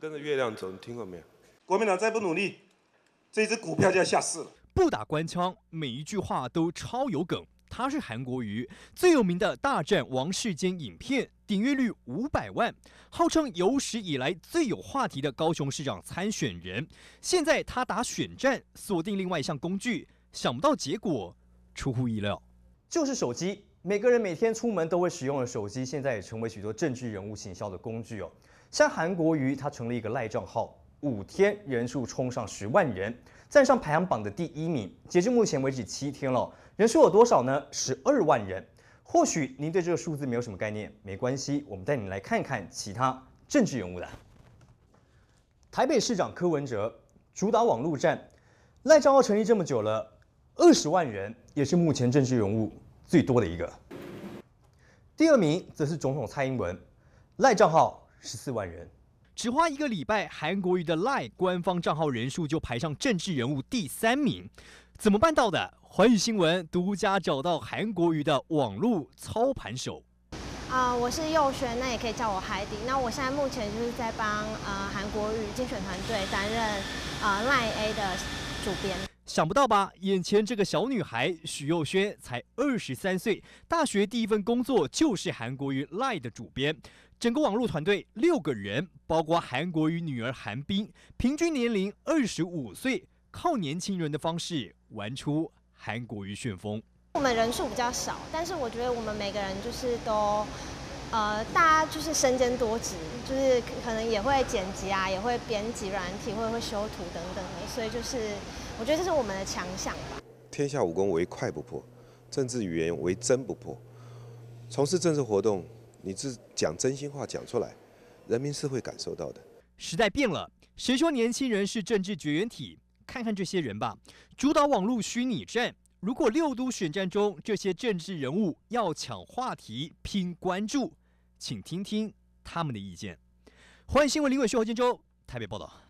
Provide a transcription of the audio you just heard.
跟着月亮走，你听过没有？国民党再不努力，这只股票就要下市了。不打官腔，每一句话都超有梗。他是韩国瑜最有名的大战王世坚影片，点阅率五百万，号称有史以来最有话题的高雄市长参选人。现在他打选战，锁定另外一项工具，想不到结果出乎意料，就是手机。每个人每天出门都会使用的手机，现在也成为许多政治人物行销的工具哦。像韩国瑜，他成立一个赖账号，五天人数冲上十万人，站上排行榜的第一名。截至目前为止七天了，人数有多少呢？十二万人。或许您对这个数字没有什么概念，没关系，我们带您来看看其他政治人物的。台北市长柯文哲主打网络战，赖账号成立这么久了，二十万人也是目前政治人物。最多的一个，第二名则是总统蔡英文，赖账号十四万人，只花一个礼拜，韩国瑜的赖官方账号人数就排上政治人物第三名，怎么办到的？环宇新闻独家找到韩国瑜的网路操盘手，啊，我是佑轩，那也可以叫我海底，那我现在目前就是在帮呃韩国瑜竞选团队担任呃赖 A 的。主编，想不到吧？眼前这个小女孩许佑轩才二十三岁，大学第一份工作就是韩国语 LINE 的主编。整个网络团队六个人，包括韩国语女儿韩冰，平均年龄二十五岁，靠年轻人的方式玩出韩国语旋风。我们人数比较少，但是我觉得我们每个人就是都。呃，大家就是身兼多职，就是可能也会剪辑啊，也会编辑软体，或者会修图等等的，所以就是我觉得这是我们的强项吧。天下武功唯快不破，政治语言唯真不破。从事政治活动，你只讲真心话讲出来，人民是会感受到的。时代变了，谁说年轻人是政治绝缘体？看看这些人吧，主导网络虚拟战。如果六都选战中这些政治人物要抢话题、拼关注。请听听他们的意见。欢迎新闻李伟、学和金州台北报道。